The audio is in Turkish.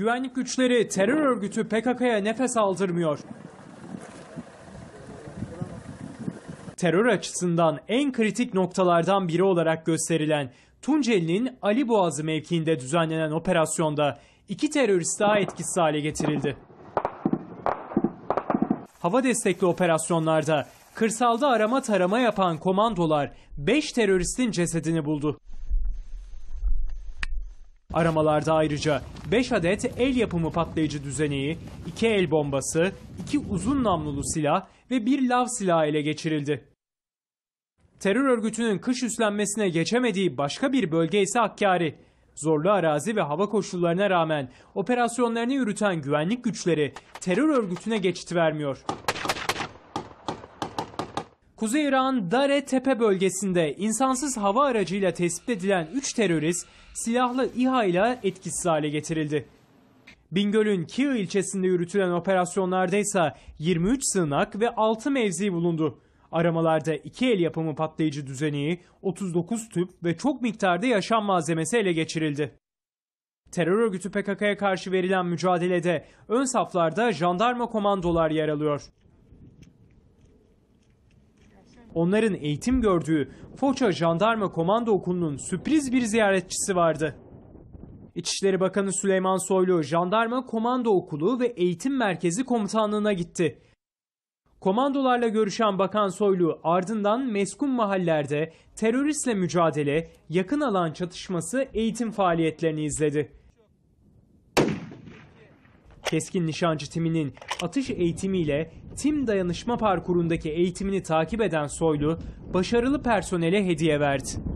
Güvenlik güçleri terör örgütü PKK'ya nefes aldırmıyor. Terör açısından en kritik noktalardan biri olarak gösterilen Tunceli'nin Ali Boğazı mevkiinde düzenlenen operasyonda iki terörist daha etkisiz hale getirildi. Hava destekli operasyonlarda kırsalda arama tarama yapan komandolar 5 teröristin cesedini buldu. Aramalarda ayrıca 5 adet el yapımı patlayıcı düzeneği, 2 el bombası, 2 uzun namlulu silah ve 1 lav silahı ele geçirildi. Terör örgütünün kış üslenmesine geçemediği başka bir bölge ise Akkari. Zorlu arazi ve hava koşullarına rağmen operasyonlarını yürüten güvenlik güçleri terör örgütüne geçit vermiyor. Kuzey İran Dare Tepe bölgesinde insansız hava aracıyla tespit edilen 3 terörist silahlı İHA ile etkisiz hale getirildi. Bingöl'ün Kiğ ilçesinde yürütülen operasyonlarda ise 23 sığınak ve 6 mevzi bulundu. Aramalarda 2 el yapımı patlayıcı düzeni, 39 tüp ve çok miktarda yaşam malzemesi ele geçirildi. Terör örgütü PKK'ya karşı verilen mücadelede ön saflarda jandarma komandolar yer alıyor onların eğitim gördüğü Foça Jandarma Komando Okulu'nun sürpriz bir ziyaretçisi vardı. İçişleri Bakanı Süleyman Soylu Jandarma Komando Okulu ve Eğitim Merkezi Komutanlığı'na gitti. Komandolarla görüşen Bakan Soylu ardından meskun mahallerde teröristle mücadele, yakın alan çatışması eğitim faaliyetlerini izledi. Keskin Nişancı timinin atış eğitimiyle tim dayanışma parkurundaki eğitimini takip eden Soylu, başarılı personele hediye verdi.